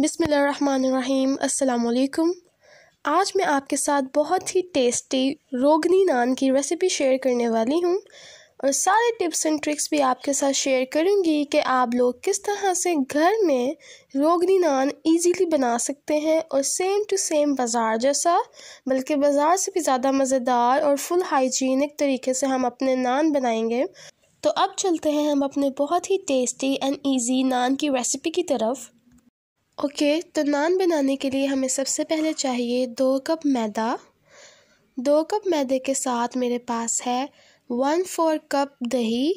बिसमीम् अल्लाम आज मैं आपके साथ बहुत ही टेस्टी रोगनी नान की रेसिपी शेयर करने वाली हूँ और सारे टिप्स एंड ट्रिक्स भी आपके साथ शेयर करूँगी कि आप लोग किस तरह से घर में रोगनी नान इजीली बना सकते हैं और सेम टू सेम बाज़ार जैसा बल्कि बाज़ार से भी ज़्यादा मज़ेदार और फुल हाइजीनिक तरीके से हम अपने नान बनाएंगे तो अब चलते हैं हम अपने बहुत ही टेस्टी एंड ईजी नान की रेसिपी की तरफ ओके तो नान बनाने के लिए हमें सबसे पहले चाहिए दो कप मैदा दो कप मैदे के साथ मेरे पास है वन फोर कप दही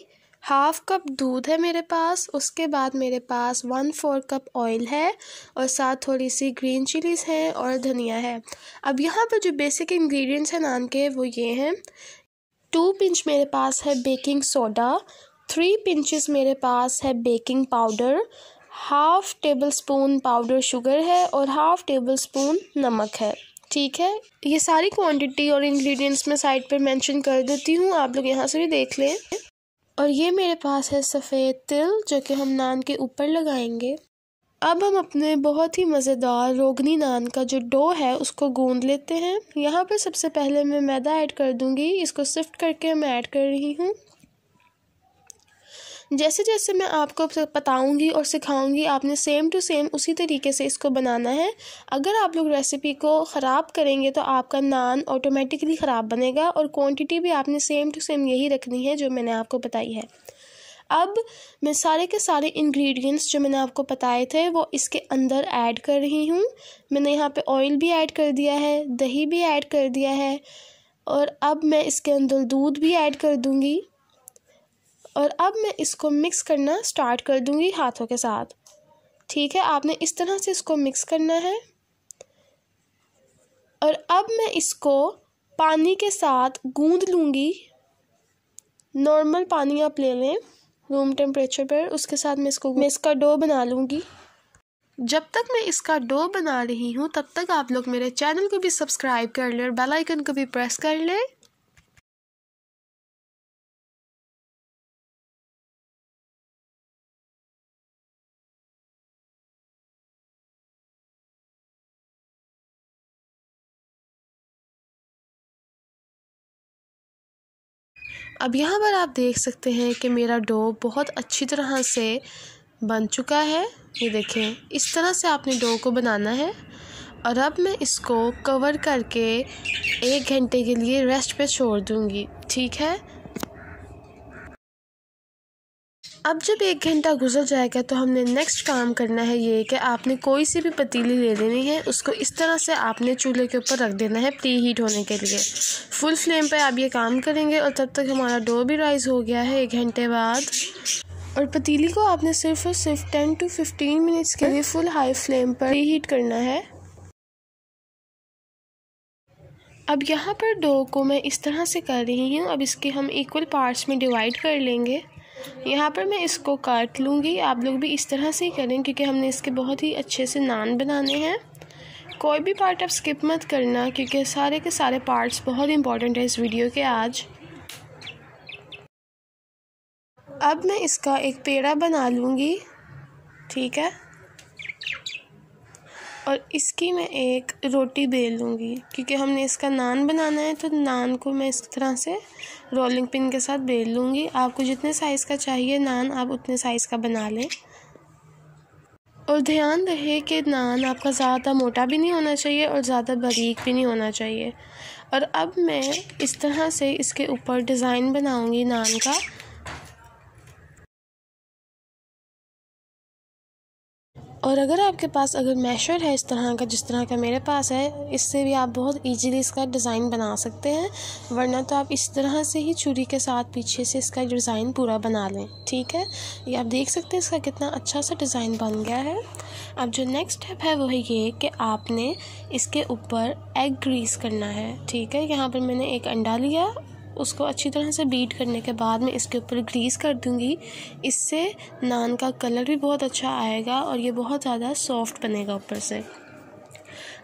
हाफ कप दूध है मेरे पास उसके बाद मेरे पास वन फोर कप ऑयल है और साथ थोड़ी सी ग्रीन चिलीज़ हैं और धनिया है अब यहाँ पर जो बेसिक इंग्रेडिएंट्स हैं नान के वो ये हैं टू पिंच मेरे पास है बेकिंग सोडा थ्री पिंचेस मेरे पास है baking powder half tablespoon powder sugar है और हाफ टेबल स्पून नमक है ठीक है ये सारी क्वांटिटी और इंग्रेडिएंट्स मैं साइड पर मेंशन कर देती हूँ आप लोग यहाँ से भी देख लें और ये मेरे पास है सफ़ेद तिल जो कि हम नान के ऊपर लगाएंगे अब हम अपने बहुत ही मज़ेदार रोगनी नान का जो डो है उसको गूंद लेते हैं यहाँ पर सबसे पहले मैं मैदा ऐड कर दूँगी इसको सिफ्ट करके मैं ऐड कर रही हूँ जैसे जैसे मैं आपको बताऊंगी और सिखाऊंगी आपने सेम टू सेम उसी तरीके से इसको बनाना है अगर आप लोग रेसिपी को ख़राब करेंगे तो आपका नान ऑटोमेटिकली ख़राब बनेगा और क्वांटिटी भी आपने सेम टू सेम यही रखनी है जो मैंने आपको बताई है अब मैं सारे के सारे इंग्रेडिएंट्स जो मैंने आपको बताए थे वो इसके अंदर ऐड कर रही हूँ मैंने यहाँ पे ऑयल भी ऐड कर दिया है दही भी ऐड कर दिया है और अब मैं इसके अंदर दूध भी ऐड कर दूँगी और अब मैं इसको मिक्स करना स्टार्ट कर दूंगी हाथों के साथ ठीक है आपने इस तरह से इसको मिक्स करना है और अब मैं इसको पानी के साथ गूंद लूँगी नॉर्मल पानी आप ले लें रूम टेम्परेचर पर उसके साथ मैं इसको मैं इसका डो बना लूँगी जब तक मैं इसका डो बना रही हूँ तब तक आप लोग मेरे चैनल को भी सब्सक्राइब कर लें और बेल आइकन को भी प्रेस कर लें अब यहाँ पर आप देख सकते हैं कि मेरा डो बहुत अच्छी तरह से बन चुका है ये देखें इस तरह से आपने डो को बनाना है और अब मैं इसको कवर करके एक घंटे के लिए रेस्ट पे छोड़ दूँगी ठीक है अब जब एक घंटा गुजर जाएगा तो हमने नेक्स्ट काम करना है ये कि आपने कोई सी भी पतीली ले लेनी है उसको इस तरह से आपने चूल्हे के ऊपर रख देना है प्री हीट होने के लिए फुल फ्लेम पर आप ये काम करेंगे और तब तक हमारा डो भी राइज़ हो गया है एक घंटे बाद और पतीली को आपने सिर्फ और सिर्फ टेन टू फिफ्टीन मिनट्स के लिए फुल हाई फ्लेम पर प्री हीट करना है अब यहाँ पर डो को मैं इस तरह से कर रही हूँ अब इसके हम इक्वल पार्ट्स में डिवाइड कर लेंगे यहाँ पर मैं इसको काट लूँगी आप लोग भी इस तरह से ही करें क्योंकि हमने इसके बहुत ही अच्छे से नान बनाने हैं कोई भी पार्ट आप स्किप मत करना क्योंकि सारे के सारे पार्ट्स बहुत इंपॉर्टेंट है इस वीडियो के आज अब मैं इसका एक पेड़ा बना लूँगी ठीक है और इसकी मैं एक रोटी बेल लूँगी क्योंकि हमने इसका नान बनाना है तो नान को मैं इस तरह से रोलिंग पिन के साथ बेल लूँगी आपको जितने साइज़ का चाहिए नान आप उतने साइज़ का बना लें और ध्यान रहे कि नान आपका ज़्यादा मोटा भी नहीं होना चाहिए और ज़्यादा बारीक भी नहीं होना चाहिए और अब मैं इस तरह से इसके ऊपर डिज़ाइन बनाऊँगी नान का और अगर आपके पास अगर मेशर है इस तरह का जिस तरह का मेरे पास है इससे भी आप बहुत इजीली इसका डिज़ाइन बना सकते हैं वरना तो आप इस तरह से ही छुरी के साथ पीछे से इसका डिज़ाइन पूरा बना लें ठीक है ये आप देख सकते हैं इसका कितना अच्छा सा डिज़ाइन बन गया है अब जो नेक्स्ट स्टेप है वो है ये कि आपने इसके ऊपर एग ग्रीस करना है ठीक है यहाँ पर मैंने एक अंडा लिया उसको अच्छी तरह से बीट करने के बाद मैं इसके ऊपर ग्रीस कर दूँगी इससे नान का कलर भी बहुत अच्छा आएगा और ये बहुत ज़्यादा सॉफ्ट बनेगा ऊपर से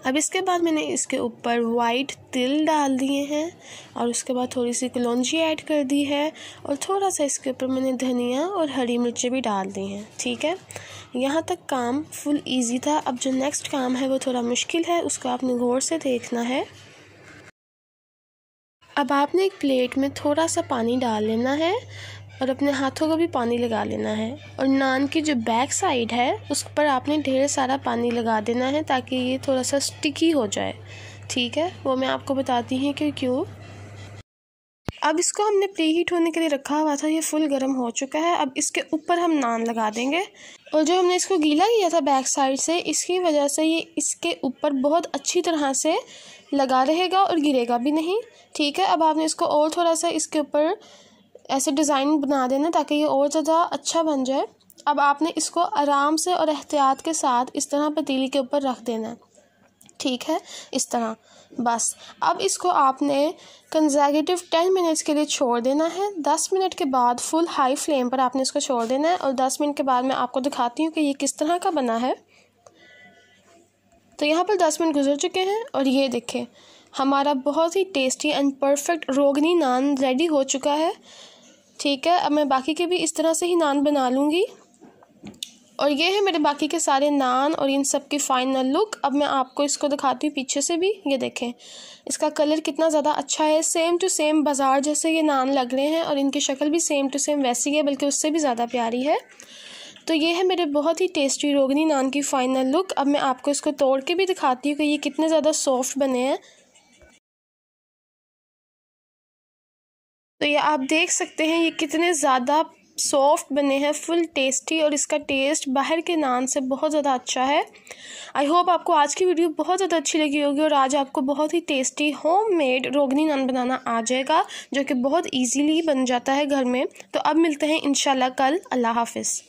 अब इसके बाद मैंने इसके ऊपर वाइट तिल डाल दिए हैं और उसके बाद थोड़ी सी कलौजी ऐड कर दी है और थोड़ा सा इसके ऊपर मैंने धनिया और हरी मिर्चें भी डाल दी हैं ठीक है यहाँ तक काम फुल इजी था अब जो नेक्स्ट काम है वो थोड़ा मुश्किल है उसको आपने गौर से देखना है अब आपने एक प्लेट में थोड़ा सा पानी डाल लेना है और अपने हाथों को भी पानी लगा लेना है और नान की जो बैक साइड है उस पर आपने ढेर सारा पानी लगा देना है ताकि ये थोड़ा सा स्टिकी हो जाए ठीक है वो मैं आपको बताती हूँ कि क्यों अब इसको हमने प्री हीट होने के लिए रखा हुआ था ये फुल गर्म हो चुका है अब इसके ऊपर हम नान लगा देंगे और जो हमने इसको गीला किया था बैक साइड से इसकी वजह से ये इसके ऊपर बहुत अच्छी तरह से लगा रहेगा और गिरेगा भी नहीं ठीक है अब आपने इसको और थोड़ा सा इसके ऊपर ऐसे डिज़ाइन बना देना ताकि ये और ज़्यादा अच्छा बन जाए अब आपने इसको आराम से और एहतियात के साथ इस तरह पतीली के ऊपर रख देना है ठीक है इस तरह बस अब इसको आपने कंजर्गेटिव टेन मिनट्स के लिए छोड़ देना है दस मिनट के बाद फुल हाई फ्लेम पर आपने इसको छोड़ देना है और दस मिनट के बाद मैं आपको दिखाती हूँ कि ये किस तरह का बना है तो यहाँ पर दस मिनट गुजर चुके हैं और ये देखें हमारा बहुत ही tasty and perfect rogani naan ready हो चुका है ठीक है अब मैं बाकी के भी इस तरह से ही नान बना लूँगी और ये है मेरे बाकी के सारे नान और इन सब की फाइनल लुक अब मैं आपको इसको दिखाती हूँ पीछे से भी ये देखें इसका कलर कितना ज़्यादा अच्छा है सेम टू सेम बाज़ार जैसे ये नान लग रहे हैं और इनकी शक्ल भी सेम टू सेम वैसी है बल्कि उससे भी ज़्यादा प्यारी है तो ये है मेरे बहुत ही टेस्टी रोगनी नान की फ़ाइनल लुक अब मैं आपको इसको तोड़ के भी दिखाती हूँ कि ये कितने ज़्यादा सॉफ्ट बने हैं तो ये आप देख सकते हैं ये कितने ज़्यादा सॉफ्ट बने हैं फुल टेस्टी और इसका टेस्ट बाहर के नान से बहुत ज़्यादा अच्छा है आई होप आपको आज की वीडियो बहुत ज़्यादा अच्छी लगी होगी और आज आपको बहुत ही tasty homemade rogani naan बनाना आ जाएगा जो कि बहुत इजीली बन जाता है घर में तो अब मिलते हैं इन कल अल्लाह हाफिज़